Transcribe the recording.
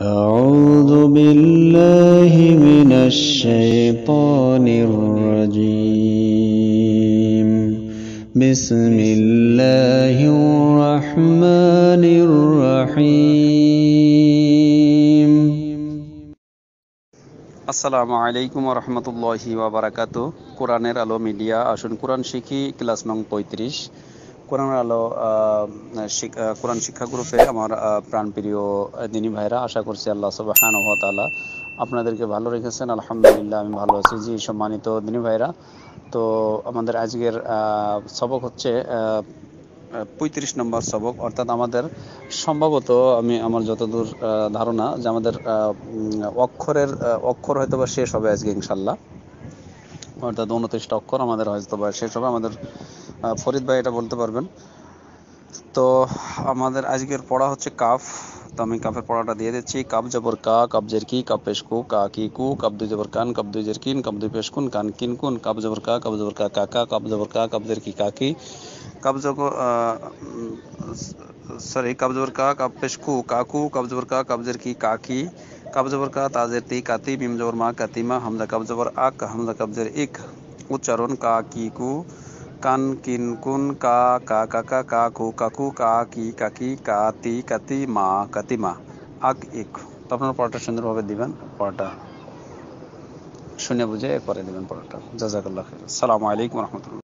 أعوذ بالله من الشيطان الرجيم بسم الله الرحمن الرحيم আসসালামু আলাইকুম রহমতুল্লাহি ওবরাকাত কোরআনের আলো মিডিয়া আসুন কোরআন শিখি ক্লাস নং পঁয়ত্রিশ কোরআন আলো কোরআন শিক্ষা গ্রুপে আমার প্রাণপ্রিয় দিনী ভাইরা আশা করছি আল্লাহ সবহান তালা আপনাদেরকে ভালো রেখেছেন আলহামদুলিল্লাহ আমি ভালো আছি জি সম্মানিত দিনী ভাইরা তো আমাদের আজকের সবক হচ্ছে পঁয়ত্রিশ নম্বর সবক অর্থাৎ আমাদের সম্ভবত আমি আমার যতদূর ধারণা যে আমাদের অক্ষরের অক্ষর হয়তো বা শেষ হবে আজকে ইনশাল্লাহ অর্থাৎ উনত্রিশটা অক্ষর আমাদের হয়তো বা শেষ হবে আমাদের ফরিদ ভাই এটা বলতে পারবেন তো আমাদের আজকের পড়া হচ্ছে কাফ তো আমি কাপের পড়াটা দিয়ে দিচ্ছি কাপ জবর কা কাপ জের কি কাপ পেশ কু কা কি কু কাপ দুই জবর কান কাপ দুই জের কিন কাপ দুই পেশ কুন কান কিন কুন কাপ জবর কা কাপ জবর কা কাকা কাপ জবর কা কাপ জের কি কাকি কাপ জবর सॉरी कब्जबर का कपिशकू काकू कब्जबर का कब्जर की काकी कब्जबर का ताजर ती काती मिमजबर माँ कतीमा हमजा कब्जबर आक हमजा कब्जर इक उच्चारण का कीकू কান কিন কুন কা কা কা কা কা কু কাকু কা কি কাকি কা তি কাতি মা কাতিমা আক ইক তো আপনারা পড়াটা সুন্দরভাবে দিবেন পড়াটা শুনে বুঝে করে দিবেন পড়াটা জাজাকাল্লাহ সালামু আলাইকুম রহমতুল্লাহ